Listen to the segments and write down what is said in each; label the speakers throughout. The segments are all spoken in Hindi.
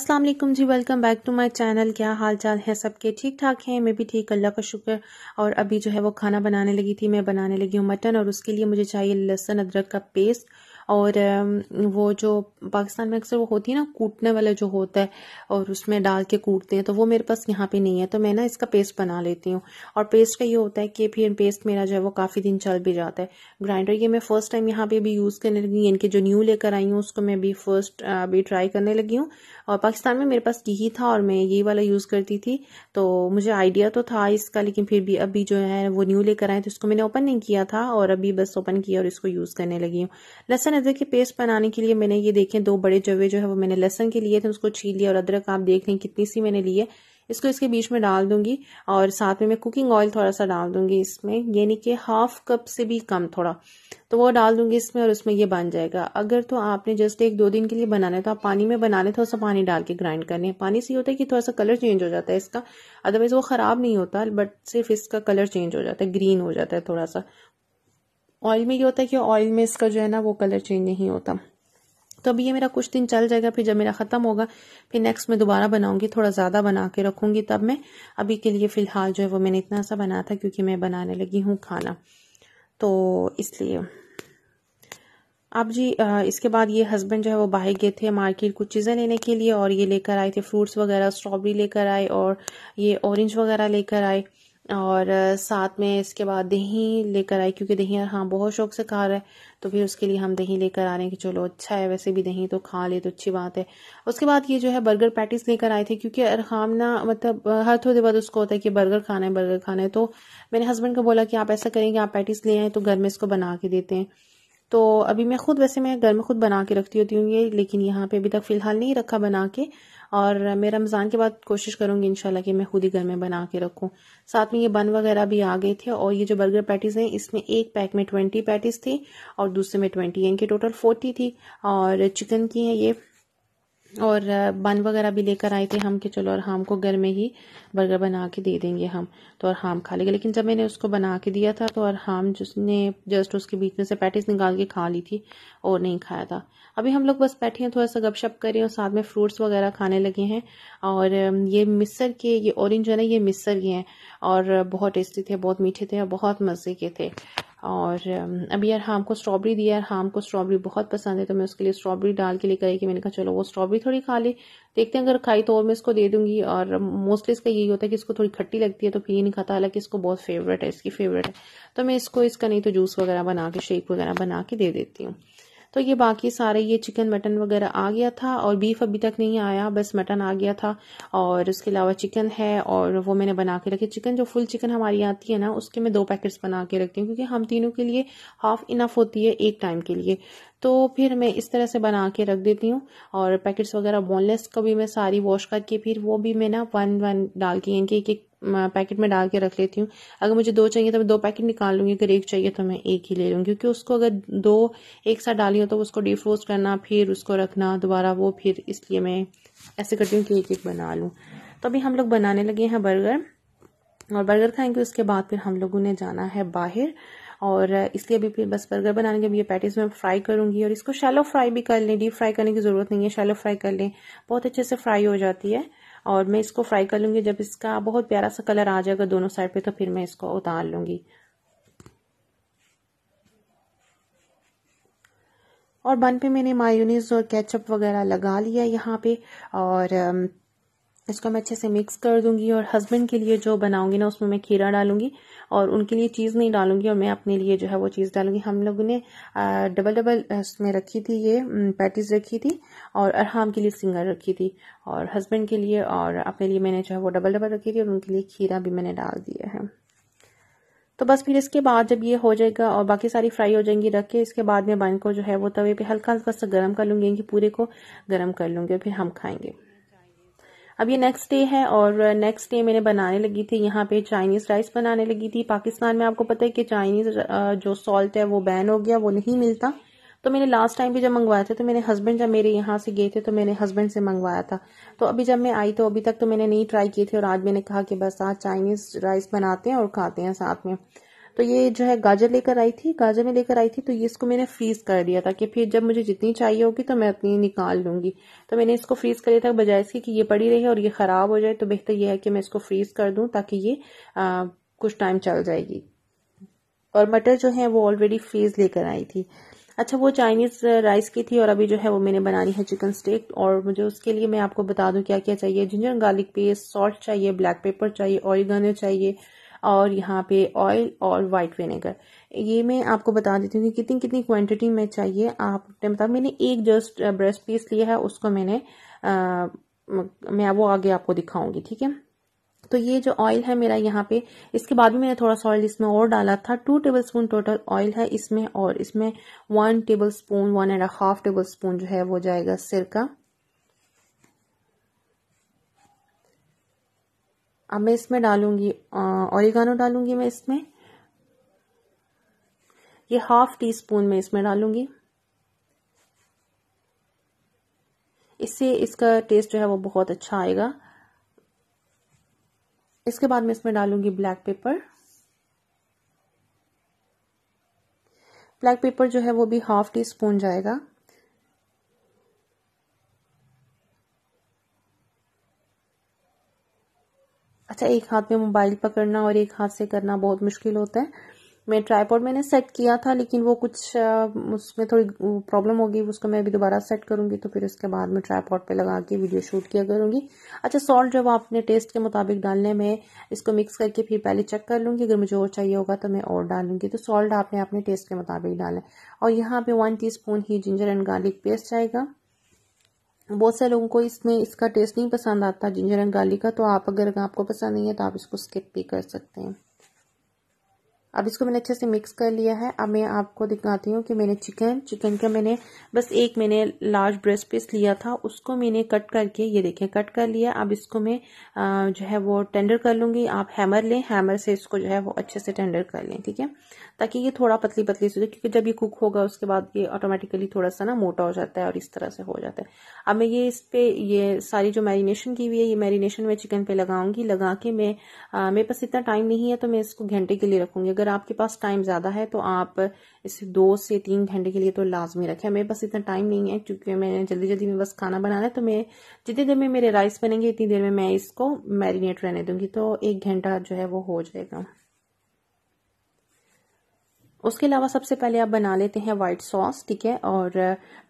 Speaker 1: Aslam ji welcome back to my channel क्या हाल चाल है सबके ठीक ठाक हैं मैं भी ठीक अल्लाह का शुक्र और अभी जो है वो खाना बनाने लगी थी मैं बनाने लगी हूँ मटन और उसके लिए मुझे चाहिए लहसुन अदरक का पेस्ट और वो जो पाकिस्तान में अक्सर वो होती है ना कूटने वाला जो होता है और उसमें डाल के कूटते हैं तो वो मेरे पास यहाँ पे नहीं है तो मैं ना इसका पेस्ट बना लेती हूँ और पेस्ट का ये होता है कि फिर पेस्ट मेरा जो है वो काफ़ी दिन चल भी जाता है ग्राइंडर ये मैं फ़र्स्ट टाइम यहाँ पे भी यूज़ करने लगी इनके जो न्यू लेकर आई हूँ उसको मैं भी फर्स्ट अभी ट्राई करने लगी हूँ और पाकिस्तान में मेरे पास यही था और मैं यही वाला यूज़ करती थी तो मुझे आइडिया तो था इसका लेकिन फिर भी अभी जो है वो न्यू लेकर आए तो इसको मैंने ओपन नहीं किया था और अभी बस ओपन किया और इसको यूज़ करने लगी हूँ लहसन अदरक की पेस्ट बनाने के लिए मैंने ये देखें दो बड़े जवे जो है वो मैंने लहसन के लिए थे उसको छीन लिया और अदरक आप देख लें कितनी सी मैंने ली है इसको इसके बीच में डाल दूंगी और साथ में मैं कुकिंग ऑयल थोड़ा सा डाल दूंगी इसमें यानी कि हाफ कप से भी कम थोड़ा तो वो डाल दूंगी इसमें और उसमें ये बन जाएगा अगर तो आपने जस्ट एक दो दिन के लिए बनाना है तो आप पानी में बना लें थोड़ा सा पानी डाल के ग्राइंड करने पानी से होता है कि थोड़ा सा कलर चेंज हो जाता है इसका अदरवाइज वो ख़राब नहीं होता बट सिर्फ इसका कलर चेंज हो जाता है ग्रीन हो जाता है थोड़ा सा ऑयल में ये होता है कि ऑयल में इसका जो है ना वो कलर चेंज नहीं होता तो अभी ये मेरा कुछ दिन चल जाएगा फिर जब मेरा ख़त्म होगा फिर नेक्स्ट मैं दोबारा बनाऊंगी थोड़ा ज़्यादा बना के रखूंगी तब मैं अभी के लिए फ़िलहाल जो है वो मैंने इतना सा बनाया था क्योंकि मैं बनाने लगी हूँ खाना तो इसलिए अब जी इसके बाद ये हस्बैंड जो है वो बाहर गए थे मार्केट कुछ चीज़ें लेने के लिए और ये लेकर आए थे फ्रूट्स वगैरह स्ट्रॉबेरी लेकर आए और ये ऑरेंज वगैरह लेकर आए और साथ में इसके बाद दही लेकर आई क्योंकि दही हाँ बहुत शौक से खा रहा है तो फिर उसके लिए हम दही लेकर आ रहे हैं कि चलो अच्छा है वैसे भी दही तो खा ले तो अच्छी बात है उसके बाद ये जो है बर्गर पैटीज लेकर आए थे क्योंकि अरहाम ना मतलब हर थोड़े बाद उसको होता है कि बर्गर खाना है बर्गर खाना है तो मैंने हस्बैंड को बोला कि आप ऐसा करें कि आप पैटीज ले आए तो घर में इसको बना के देते हैं तो अभी मैं खुद वैसे मैं घर में खुद बना के रखती होती हूँ ये लेकिन यहाँ पे अभी तक फ़िलहाल नहीं रखा बना के और मैं रमज़ान के बाद कोशिश करूँगी इनशाला कि मैं खुद ही घर में बना के रखूँ साथ में ये बन वगैरह भी आ गए थे और ये जो बर्गर पैटीज़ हैं इसमें एक पैक में ट्वेंटी पैटीज़ थी और दूसरे में ट्वेंटी इनकी टोटल फोर्टी थी और चिकन की है ये और बन वगैरह भी लेकर आए थे हम कि चलो और हाम को घर में ही बर्गर बना के दे देंगे हम तो और हाम खा लेगा लेकिन जब मैंने उसको बना के दिया था तो और हाम जिसने जस्ट उसके बीच में से पैटीज निकाल के खा ली थी और नहीं खाया था अभी हम लोग बस बैठे हैं थोड़ा सा गपशप करें और साथ में फ्रूट्स वगैरह खाने लगे हैं और ये मिसर के ये ऑरेंज है ना ये मिसर के हैं और बहुत टेस्टी थे बहुत मीठे थे और बहुत मज़े के थे और अभी यार हाम को स्ट्रॉबेरी दी यार हाम को स्ट्रॉबेरी बहुत पसंद है तो मैं उसके लिए स्ट्रॉबेरी डाल के लेकर आई कि मैंने कहा चलो वो स्ट्रॉबेरी थोड़ी खा ले देखते हैं अगर खाई तो और मैं इसको दे दूंगी और मोस्टली इसका यही होता है कि इसको थोड़ी खट्टी लगती है तो फिर ये नहीं खाता हालांकि इसको बहुत फेवरेट है इसकी फेवरेट है तो मैं इसको इसका नहीं तो जूस वगैरह बना के शेक वगैरह बना के दे देती हूँ तो ये बाकी सारे ये चिकन मटन वगैरह आ गया था और बीफ अभी तक नहीं आया बस मटन आ गया था और उसके अलावा चिकन है और वो मैंने बना के रखी चिकन जो फुल चिकन हमारी आती है ना उसके मैं दो पैकेट्स बना के रखती हूँ क्योंकि हम तीनों के लिए हाफ इनफ होती है एक टाइम के लिए तो फिर मैं इस तरह से बना के रख देती हूँ और पैकेट्स वगैरह बोनलेस को भी मैं सारी वॉश करके फिर वो भी मैं ना वन वन डाल के इनके एक एक पैकेट में डाल के रख लेती हूँ अगर मुझे दो चाहिए तो मैं दो पैकेट निकाल लूँगी अगर एक चाहिए तो मैं एक ही ले लूँगी क्योंकि उसको अगर दो एक साथ डाली हो तो उसको डिफ्रोज करना फिर उसको रखना दोबारा वो फिर इसलिए मैं ऐसे करती हूँ कि एक एक बना लूँ तो अभी हम लोग बनाने लगे हैं बर्गर और बर्गर खाएंगे उसके बाद फिर हम लोगों ने जाना है बाहर और इसलिए अभी फिर बस बर्गर बनाने के लिए पैटीज में फ्राई करूंगी और इसको शैलो फ्राई भी कर लें डीप फ्राई करने की ज़रूरत नहीं है शैलो फ्राई कर लें बहुत अच्छे से फ्राई हो जाती है और मैं इसको फ्राई कर लूंगी जब इसका बहुत प्यारा सा कलर आ जाएगा दोनों साइड पे तो फिर मैं इसको उतार लूंगी और बन पे मैंने मायूनीज और केचप वगैरह लगा लिया यहाँ पे और um, इसको मैं अच्छे से मिक्स कर दूंगी और हस्बैंड के लिए जो बनाऊंगी ना उसमें मैं खीरा डालूंगी और उनके लिए चीज़ नहीं डालूंगी और मैं अपने लिए जो है वो चीज़ डालूंगी हम लोगों ने डबल डबल उसमें रखी थी ये पैटीज रखी थी और अरहाम के लिए सिंगर रखी थी और हस्बैंड के लिए और अपने लिए मैंने जो है वो डबल डबल रखी थी और उनके लिए खीरा भी मैंने डाल दिया है तो बस फिर इसके बाद जब ये हो जाएगा और बाकी सारी फ्राई हो जाएंगी रख के इसके बाद मैं बन को जो है वो तवे पे हल्का हल्का सा गर्म कर लूंगी कि पूरे को गर्म कर लूंगी और फिर हम खाएंगे अब ये नेक्स्ट डे है और नेक्स्ट uh, डे मैंने बनाने लगी थी यहाँ पे चाइनीज़ राइस बनाने लगी थी पाकिस्तान में आपको पता है कि चाइनीज़ uh, जो सॉल्ट है वो बैन हो गया वो नहीं मिलता तो मैंने लास्ट टाइम भी जब मंगवाया था तो मेरे हस्बैंड जब मेरे यहाँ से गए थे तो मैंने हस्बैंड से मंगवाया था तो अभी जब मैं आई तो अभी तक तो मैंने नहीं ट्राई किए थे और आज मैंने कहा कि बस आज चाइनीज़ राइस बनाते हैं और खाते हैं साथ में तो ये जो है गाजर लेकर आई थी गाजर में लेकर आई थी तो ये इसको मैंने फ्रीज़ कर दिया था कि फिर जब मुझे जितनी चाहिए होगी तो मैं उतनी निकाल लूंगी तो मैंने इसको फ्रीज़ कर दिया था बजाय इसके कि ये पड़ी रही और ये ख़राब हो जाए तो बेहतर यह है कि मैं इसको फ्रीज़ कर दूं ताकि ये आ, कुछ टाइम चल जाएगी और मटर जो है वो ऑलरेडी फ्रीज लेकर आई थी अच्छा वो चाइनीज़ राइस की थी और अभी जो है वो मैंने बनानी है चिकन स्टेक और मुझे उसके लिए मैं आपको बता दूं क्या क्या चाहिए जिंजर गार्लिक पेस्ट सॉल्ट चाहिए ब्लैक पेपर चाहिए ऑरिगानो चाहिए और यहाँ पे ऑयल और वाइट विनेगर ये मैं आपको बता देती हूँ कि कितनी कितनी क्वांटिटी में चाहिए आप मतलब मैंने एक जस्ट ब्रेस्ट पीस लिया है उसको मैंने आ, uh, मैं वो आगे आपको दिखाऊंगी ठीक है तो ये जो ऑयल है मेरा यहाँ पे इसके बाद भी मैंने थोड़ा सा ऑयल इसमें और डाला था two tablespoon total oil है इसमें और इसमें one tablespoon one and half tablespoon जो है वो जाएगा सिरका अब मैं इसमें डालूंगी ओरिगानो डालूंगी मैं इसमें ये हाफ टी स्पून मैं इसमें डालूंगी इससे इसका टेस्ट जो है वो बहुत अच्छा आएगा इसके बाद मैं इसमें डालूंगी ब्लैक पेपर ब्लैक पेपर जो है वो भी हाफ टी स्पून जाएगा अच्छा एक हाथ में मोबाइल पकड़ना और एक हाथ से करना बहुत मुश्किल होता है मैं ट्राईपॉड मैंने सेट किया था लेकिन वो कुछ उसमें थोड़ी प्रॉब्लम होगी उसको मैं अभी दोबारा सेट करूँगी तो फिर उसके बाद मैं ट्राईपॉड पे लगा के वीडियो शूट किया करूँगी अच्छा सॉल्ट जब आपने टेस्ट के मुताबिक डालने में इसको मिक्स करके फिर पहले चेक कर लूँगी अगर मुझे और चाहिए होगा तो मैं और डालूंगी तो सॉल्ट आपने अपने टेस्ट के मुताबिक डाले और यहाँ पर वन टी ही जिंजर एंड गार्लिक पेस्ट आएगा बहुत से लोगों को इसमें इसका टेस्ट नहीं पसंद आता जिंजर एंड गार्लिक का तो आप अगर आपको पसंद नहीं है तो आप इसको स्किप भी कर सकते हैं अब इसको मैंने अच्छे से मिक्स कर लिया है अब मैं आपको दिखाती हूँ कि मैंने चिकन चिकन का मैंने बस एक मैंने लार्ज ब्रेस्ट पीस लिया था उसको मैंने कट करके ये देखिए कट कर लिया अब इसको मैं जो है वो टेंडर कर लूंगी आप हैमर लें हैमर से इसको जो है वो अच्छे से टेंडर कर लें ठीक है ताकि ये थोड़ा पतली पतली सी क्योंकि जब ये कुक होगा उसके बाद ये ऑटोमेटिकली थोड़ा सा ना मोटा हो जाता है और इस तरह से हो जाता है अब मैं ये इस पे ये सारी जो मैरिनेशन की हुई है ये मैरिनेशन मैं चिकन पे लगाऊंगी लगा के मैं मेरे पास इतना टाइम नहीं है तो मैं इसको घंटे के लिए रखूंगी अगर आपके पास टाइम ज़्यादा है तो आप इसे दो से तीन घंटे के लिए तो लाजमी रखें मेरे पास इतना टाइम नहीं है क्योंकि मैं जल्दी जल्दी में बस खाना बनाना है तो मैं जितनी देर में मेरे राइस बनेंगे इतनी देर में मैं इसको मैरिनेट रहने दूंगी तो एक घंटा जो है वो हो जाएगा उसके अलावा सबसे पहले आप बना लेते हैं वाइट सॉस ठीक है और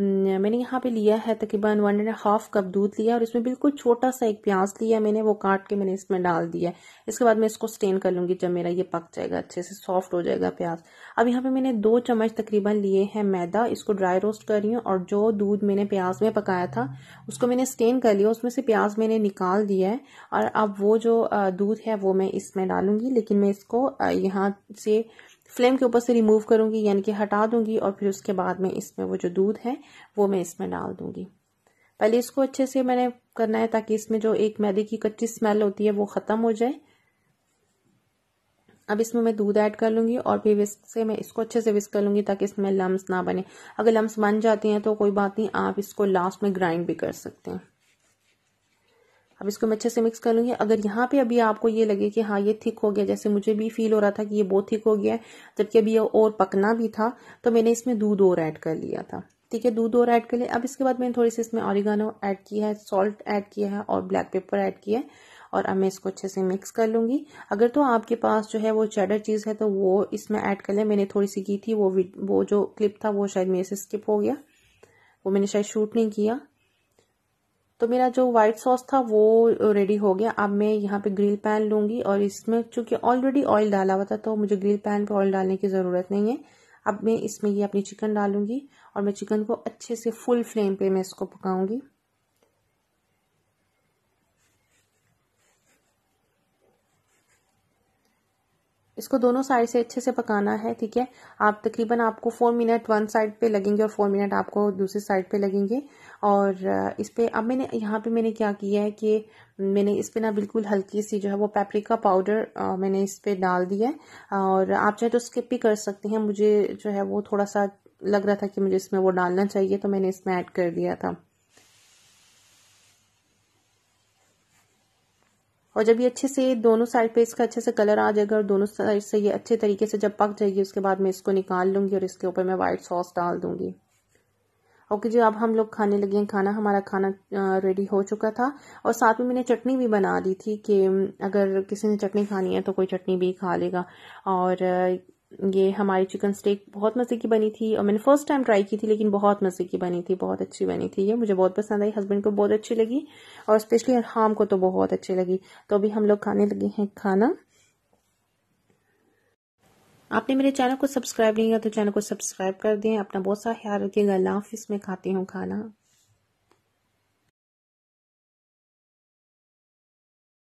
Speaker 1: मैंने यहाँ पे लिया है तकरीबन वन एंड हाफ कप दूध लिया और इसमें बिल्कुल छोटा सा एक प्याज लिया मैंने वो काट के मैंने इसमें डाल दिया इसके बाद मैं इसको स्टेन कर लूंगी जब मेरा ये पक जाएगा अच्छे से सॉफ्ट हो जाएगा प्याज अब यहाँ पे मैंने दो चम्मच तकरीबन लिए हैं मैदा इसको ड्राई रोस्ट कर रही हूँ और जो दूध मैंने प्याज में पकाया था उसको मैंने स्टेन कर लिया उसमें से प्याज मैंने निकाल दिया है और अब वो जो दूध है वो मैं इसमें डालूंगी लेकिन मैं इसको यहाँ से फ्लेम के ऊपर से रिमूव करूंगी यानी कि हटा दूंगी और फिर उसके बाद में इसमें वो जो दूध है वो मैं इसमें डाल दूंगी पहले इसको अच्छे से मैंने करना है ताकि इसमें जो एक मैदे की कच्ची स्मेल होती है वो ख़त्म हो जाए अब इसमें मैं दूध ऐड कर लूंगी और फिर विस्क से मैं इसको अच्छे से विस्क कर लूंगी ताकि इसमें लम्स ना बने अगर लम्स बन जाते हैं तो कोई बात नहीं आप इसको लास्ट में ग्राइंड भी कर सकते हैं अब इसको मैं अच्छे से मिक्स कर लूंगी अगर यहाँ पे अभी आपको ये लगे कि हाँ ये थिक हो गया जैसे मुझे भी फील हो रहा था कि ये बहुत थिक हो गया है जबकि अभी ये और पकना भी था तो मैंने इसमें दूध और ऐड कर लिया था ठीक है दूध और ऐड कर लिया अब इसके बाद मैंने थोड़ी सी इसमें ऑरिगानो ऐड किया है सॉल्ट ऐड किया है और ब्लैक पेपर ऐड किया है और अब मैं इसको अच्छे से मिक्स कर लूंगी अगर तो आपके पास जो है वो चेडर चीज़ है तो वो इसमें ऐड कर लें मैंने थोड़ी सी की थी वो वो जो क्लिप था वो शायद मेरे से स्किप हो गया वो मैंने शायद शूट नहीं किया तो मेरा जो व्हाइट सॉस था वो रेडी हो गया अब मैं यहाँ पे ग्रिल पैन लूंगी और इसमें चूंकि ऑलरेडी ऑयल डाला हुआ था तो मुझे ग्रिल पैन पे ऑयल डालने की ज़रूरत नहीं है अब मैं इसमें ये अपनी चिकन डालूंगी और मैं चिकन को अच्छे से फुल फ्लेम पे मैं इसको पकाऊंगी इसको दोनों साइड से अच्छे से पकाना है ठीक है आप तकरीबन आपको फोर मिनट वन साइड पे लगेंगे और फोर मिनट आपको दूसरी साइड पे लगेंगे और इस पर अब मैंने यहाँ पे मैंने क्या किया है कि मैंने इस पर ना बिल्कुल हल्की सी जो है वो पेपरिका पाउडर मैंने इस पर डाल दिया है और आप चाहे तो स्किप भी कर सकते हैं मुझे जो है वो थोड़ा सा लग रहा था कि मुझे इसमें वो डालना चाहिए तो मैंने इसमें ऐड कर दिया था और जब ये अच्छे से दोनों साइड पे इसका अच्छे से कलर आ जाएगा और दोनों साइड से ये अच्छे तरीके से जब पक जाएगी उसके बाद मैं इसको निकाल लूंगी और इसके ऊपर मैं वाइट सॉस डाल दूंगी ओके जी अब हम लोग खाने लगे हैं खाना हमारा खाना रेडी हो चुका था और साथ में मैंने चटनी भी बना दी थी कि अगर किसी ने चटनी खानी है तो कोई चटनी भी खा लेगा और ये हमारी चिकन स्टेक बहुत मज़े की बनी थी और मैंने फ़र्स्ट टाइम ट्राई की थी लेकिन बहुत मज़े की बनी थी बहुत अच्छी बनी थी ये मुझे बहुत पसंद आई हस्बैंड को बहुत अच्छी लगी और स्पेशली हाम को तो बहुत अच्छी लगी तो अभी हम लोग खाने लगे हैं खाना आपने मेरे चैनल को सब्सक्राइब नहीं किया तो चैनल को सब्सक्राइब कर दें अपना बहुत सा ख्याल रखिएगा हाफिज में खाती हूँ खाना